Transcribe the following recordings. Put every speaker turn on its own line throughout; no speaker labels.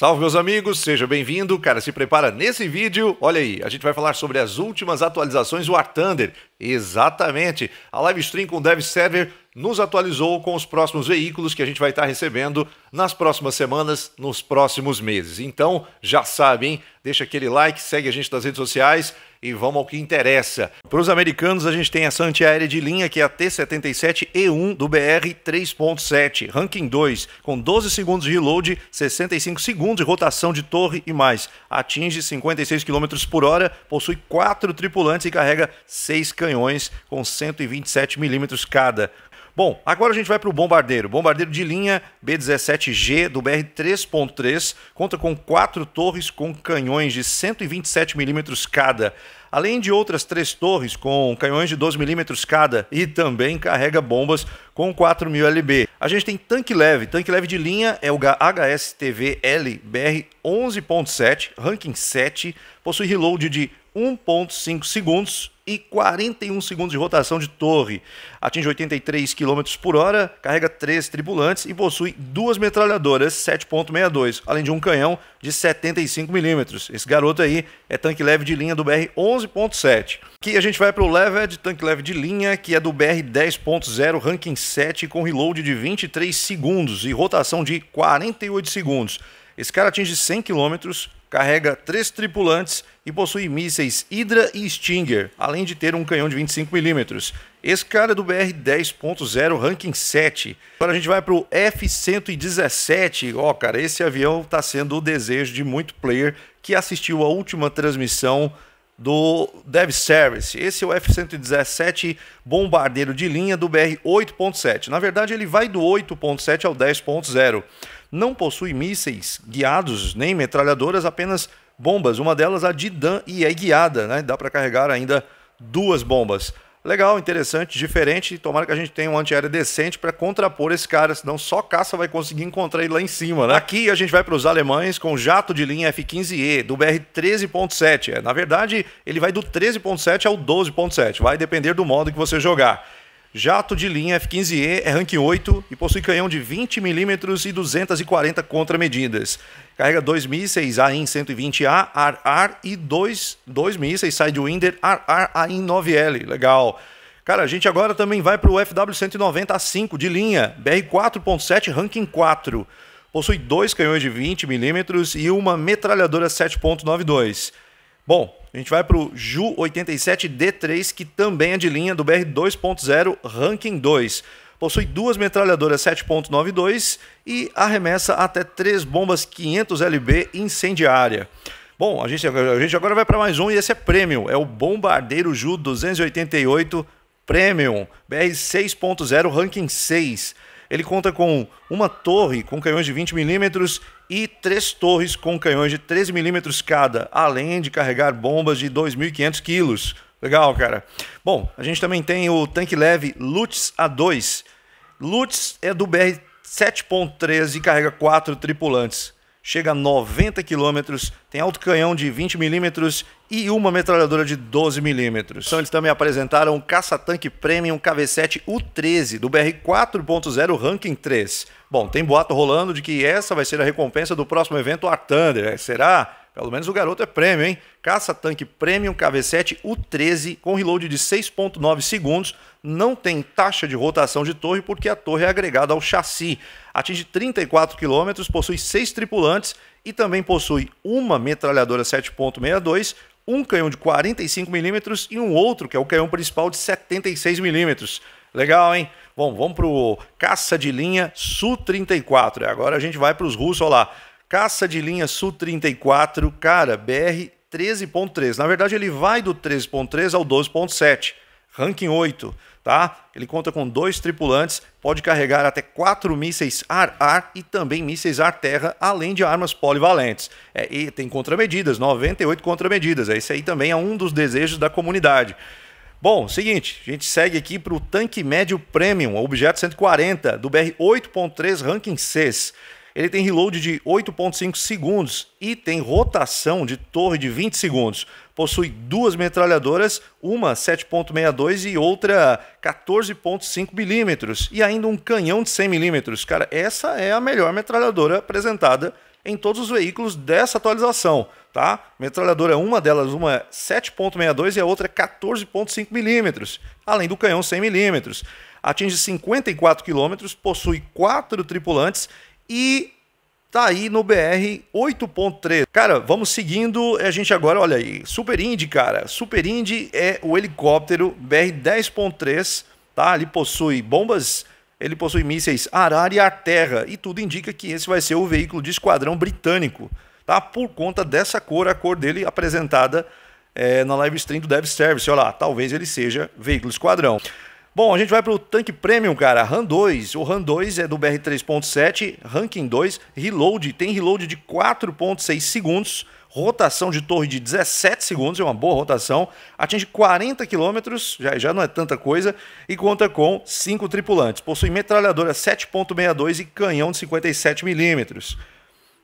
Salve, meus amigos, seja bem-vindo. Cara, se prepara nesse vídeo. Olha aí, a gente vai falar sobre as últimas atualizações do War Thunder. Exatamente. A live stream com o Dev Server nos atualizou com os próximos veículos que a gente vai estar recebendo nas próximas semanas, nos próximos meses. Então, já sabem, deixa aquele like, segue a gente nas redes sociais e vamos ao que interessa. Para os americanos, a gente tem essa antiaérea de linha que é a T-77E1 do BR 3.7, ranking 2, com 12 segundos de reload, 65 segundos de rotação de torre e mais. Atinge 56 km por hora, possui 4 tripulantes e carrega 6 canhões com 127 milímetros cada. Bom, agora a gente vai para o bombardeiro. Bombardeiro de linha B-17G do BR 3.3 conta com quatro torres com canhões de 127 milímetros cada além de outras três torres com canhões de 12 milímetros cada e também carrega bombas com 4.000 LB. A gente tem tanque leve, tanque leve de linha é o HSTV LBR 11.7, ranking 7, possui reload de 1,5 segundos e 41 segundos de rotação de torre. Atinge 83 km por hora, carrega 3 tripulantes e possui duas metralhadoras 7.62, além de um canhão de 75 mm. Esse garoto aí é tanque leve de linha do BR 11.7. Aqui a gente vai para o Leved, tanque leve de linha, que é do BR 10.0, ranking 7, com reload de 23 segundos e rotação de 48 segundos. Esse cara atinge 100 km carrega três tripulantes e possui mísseis Hydra e Stinger, além de ter um canhão de 25mm. Esse cara é do BR 10.0 ranking 7. Agora a gente vai para o F-117. Ó, oh, cara, esse avião está sendo o desejo de muito player que assistiu a última transmissão do Dev Service. Esse é o F-117 bombardeiro de linha do BR 8.7. Na verdade, ele vai do 8.7 ao 10.0 não possui mísseis guiados nem metralhadoras, apenas bombas. Uma delas, a Didan, e é guiada, né? Dá para carregar ainda duas bombas. Legal, interessante, diferente. Tomara que a gente tenha um antiaéreo decente para contrapor esse cara, senão só caça vai conseguir encontrar ele lá em cima. Né? Aqui a gente vai para os alemães com o jato de linha F-15E do BR-13.7. É, na verdade, ele vai do 13.7 ao 12.7, vai depender do modo que você jogar. Jato de linha F-15E é ranking 8 e possui canhão de 20 mm e 240 contramedidas. Carrega dois mísseis AIM-120A AR-AR e dois, dois mísseis Sidewinder AR-AR AIM-9L. Legal. Cara, a gente agora também vai para o FW-190A5 de linha, BR-4.7, ranking 4. Possui dois canhões de 20 mm e uma metralhadora 7.92. Bom, a gente vai para o Ju 87D3, que também é de linha do BR 2.0 Ranking 2. Possui duas metralhadoras 7.92 e arremessa até três bombas 500 LB incendiária. Bom, a gente, a gente agora vai para mais um e esse é Premium. É o Bombardeiro Ju 288 Premium, BR 6.0 Ranking 6 ele conta com uma torre com canhões de 20 milímetros e três torres com canhões de 13 milímetros cada, além de carregar bombas de 2.500 quilos. Legal, cara. Bom, a gente também tem o tanque leve Lutz A2. Lutz é do BR 7.13 e carrega quatro tripulantes chega a 90 km, tem alto canhão de 20 milímetros e uma metralhadora de 12 milímetros. Então eles também apresentaram o caça-tanque Premium KV-7 U-13 do BR 4.0 Ranking 3. Bom, tem boato rolando de que essa vai ser a recompensa do próximo evento War Thunder, é, será? Pelo menos o garoto é prêmio, hein? Caça-tanque Premium KV7 U13 com reload de 6.9 segundos, não tem taxa de rotação de torre porque a torre é agregada ao chassi. Atinge 34 km, possui 6 tripulantes e também possui uma metralhadora 7.62, um canhão de 45 mm e um outro que é o canhão principal de 76 mm. Legal, hein? Bom, vamos pro caça de linha Su-34. Agora a gente vai para os russos, olha lá. Caça de linha Sul 34, cara, BR 13.3. Na verdade, ele vai do 13.3 ao 12.7, ranking 8, tá? Ele conta com dois tripulantes, pode carregar até quatro mísseis ar-ar e também mísseis ar-terra, além de armas polivalentes. É, e tem contramedidas, 98 contramedidas. É, esse aí também é um dos desejos da comunidade. Bom, seguinte, a gente segue aqui para o tanque médio premium, objeto 140, do BR 8.3, ranking 6. Ele tem reload de 8,5 segundos e tem rotação de torre de 20 segundos. Possui duas metralhadoras, uma 7.62 e outra 14.5 milímetros e ainda um canhão de 100 milímetros. Cara, essa é a melhor metralhadora apresentada em todos os veículos dessa atualização, tá? Metralhadora, uma delas, uma 7.62 e a outra é 14.5 milímetros, além do canhão 100 milímetros. Atinge 54 quilômetros, possui quatro tripulantes e tá aí no BR 8.3. Cara, vamos seguindo, a gente agora, olha aí, Super Indy, cara. Super Indy é o helicóptero BR 10.3, tá? Ele possui bombas, ele possui mísseis arar e terra, e tudo indica que esse vai ser o veículo de esquadrão britânico, tá? Por conta dessa cor, a cor dele apresentada é, na live stream do Dev Service, olha lá, talvez ele seja veículo esquadrão. Bom, a gente vai para o tanque premium, cara. RAM 2. O RAM 2 é do BR 3.7, ranking 2, reload. Tem reload de 4,6 segundos, rotação de torre de 17 segundos, é uma boa rotação. Atinge 40 km, já, já não é tanta coisa, e conta com 5 tripulantes. Possui metralhadora 7,62 e canhão de 57 milímetros.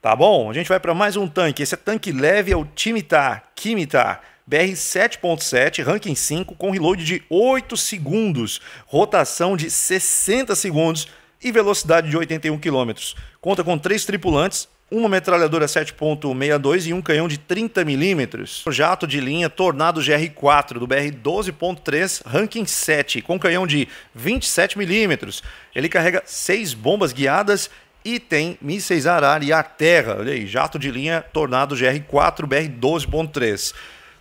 Tá bom? A gente vai para mais um tanque. Esse é tanque leve, é o Timitar, Kimitar. BR 7.7, ranking 5, com reload de 8 segundos, rotação de 60 segundos e velocidade de 81 km. Conta com três tripulantes, uma metralhadora 7.62 e um canhão de 30 milímetros. Jato de linha Tornado GR4 do BR 12.3, ranking 7, com canhão de 27 milímetros. Ele carrega seis bombas guiadas e tem mísseis arar e a terra Olha aí, jato de linha Tornado GR4 BR 12.3.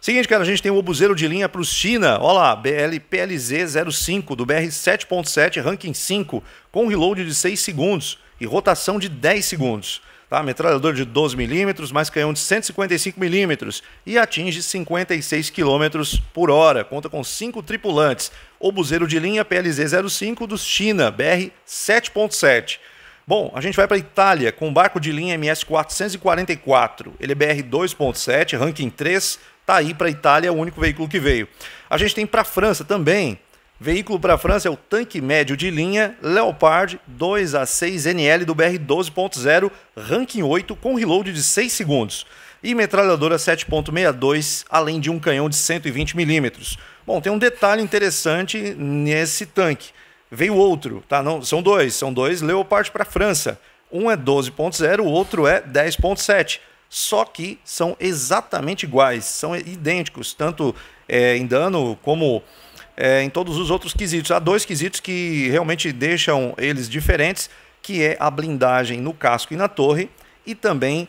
Seguinte, cara, a gente tem o um obuzeiro de linha para o China. Olha lá, BL, PLZ 05 do BR 7.7, ranking 5, com reload de 6 segundos e rotação de 10 segundos. Tá? Metralhador de 12mm, mais canhão de 155mm e atinge 56 km por hora. Conta com 5 tripulantes. Obuzeiro de linha PLZ 05 dos China, BR 7.7. Bom, a gente vai para a Itália com barco de linha MS 444. Ele é BR 2.7, ranking 3, Está aí para a Itália, é o único veículo que veio. A gente tem para a França também. Veículo para a França é o tanque médio de linha Leopard 2A6NL do BR 12.0, ranking 8, com reload de 6 segundos. E metralhadora 7.62, além de um canhão de 120mm. Bom, tem um detalhe interessante nesse tanque. Veio outro, tá? Não, são dois, são dois Leopard para a França. Um é 12.0, o outro é 10.7 só que são exatamente iguais, são idênticos, tanto é, em dano como é, em todos os outros quesitos. Há dois quesitos que realmente deixam eles diferentes, que é a blindagem no casco e na torre, e também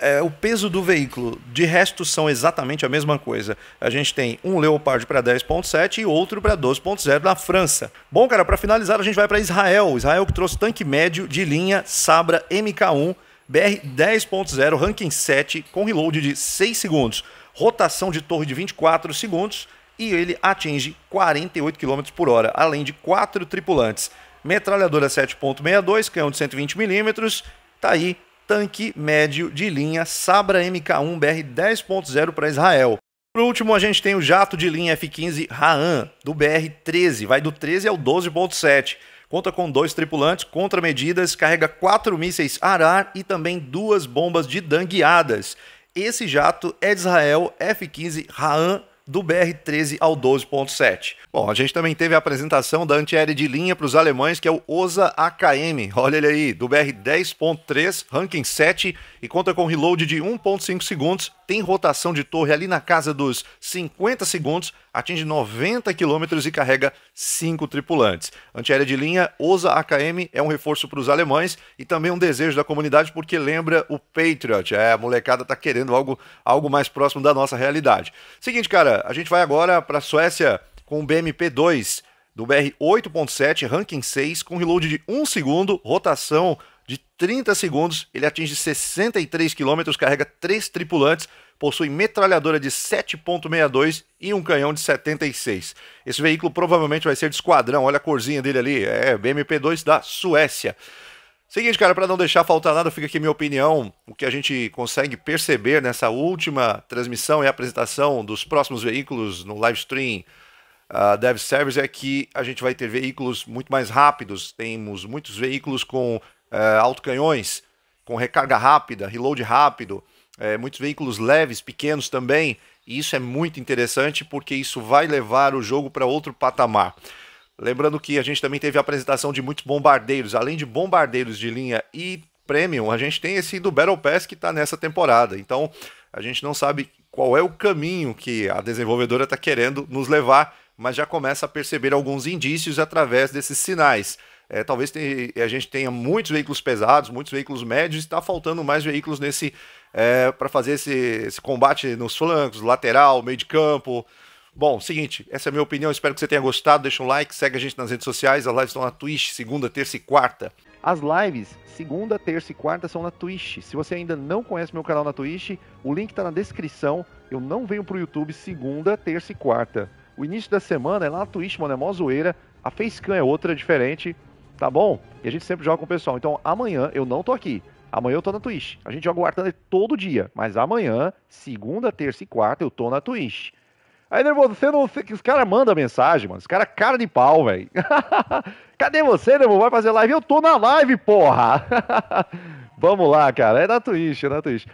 é, o peso do veículo. De resto, são exatamente a mesma coisa. A gente tem um Leopard para 10.7 e outro para 12.0 na França. Bom, cara, para finalizar, a gente vai para Israel. Israel que trouxe tanque médio de linha Sabra MK1 BR 10.0, ranking 7, com reload de 6 segundos, rotação de torre de 24 segundos e ele atinge 48 km por hora, além de 4 tripulantes. Metralhadora 7.62, canhão de 120mm, tá aí, tanque médio de linha Sabra MK1 BR 10.0 para Israel. Por último, a gente tem o jato de linha F-15 Haan, do BR-13, vai do 13 ao 12.7. Conta com dois tripulantes, contramedidas, carrega quatro mísseis Arar e também duas bombas de Dan guiadas. Esse jato é de Israel F-15 Haan do BR-13 ao 12.7. Bom, a gente também teve a apresentação da antiaérea de linha para os alemães, que é o OSA AKM. Olha ele aí, do BR-10.3, ranking 7, e conta com reload de 1.5 segundos, tem rotação de torre ali na casa dos 50 segundos, atinge 90 km e carrega 5 tripulantes. Antiaérea de linha, OSA AKM é um reforço para os alemães e também um desejo da comunidade porque lembra o Patriot. É, a molecada tá querendo algo, algo mais próximo da nossa realidade. Seguinte, cara, a gente vai agora para a Suécia com o BMP 2 do BR 8.7, ranking 6, com reload de 1 segundo, rotação de 30 segundos, ele atinge 63 km, carrega 3 tripulantes, possui metralhadora de 7.62 e um canhão de 76. Esse veículo provavelmente vai ser de esquadrão, olha a corzinha dele ali, é BMP-2 da Suécia. Seguinte, cara, para não deixar faltar nada, fica aqui minha opinião. O que a gente consegue perceber nessa última transmissão e apresentação dos próximos veículos no live stream a Dev Service é que a gente vai ter veículos muito mais rápidos, temos muitos veículos com uh, eh, autocanhões, com recarga rápida, reload rápido, uh, muitos veículos leves, pequenos também, e isso é muito interessante porque isso vai levar o jogo para outro patamar. Lembrando que a gente também teve a apresentação de muitos bombardeiros, além de bombardeiros de linha e Premium, a gente tem esse do Battle Pass que está nessa temporada. Então, a gente não sabe qual é o caminho que a desenvolvedora está querendo nos levar mas já começa a perceber alguns indícios através desses sinais. É, talvez a gente tenha muitos veículos pesados, muitos veículos médios, e está faltando mais veículos nesse é, para fazer esse, esse, combate nos flancos, lateral, meio de campo. Bom, seguinte, essa é a minha opinião, espero que você tenha gostado. Deixa um like, segue a gente nas redes sociais, as lives estão na Twitch, segunda, terça e quarta. As lives, segunda, terça e quarta, são na Twitch. Se você ainda não conhece meu canal na Twitch, o link está na descrição. Eu não venho para o YouTube segunda, terça e quarta. O início da semana é lá na Twitch, mano, é mó zoeira. A Facecam é outra, diferente, tá bom? E a gente sempre joga com o pessoal. Então amanhã eu não tô aqui. Amanhã eu tô na Twitch. A gente joga o War todo dia. Mas amanhã, segunda, terça e quarta, eu tô na Twitch. Aí, Nervoso, você não. Os caras mandam mensagem, mano. Os caras cara de pau, velho. Cadê você, Nervoso? Vai fazer live? Eu tô na live, porra! Vamos lá, cara. É na Twitch, é na Twitch.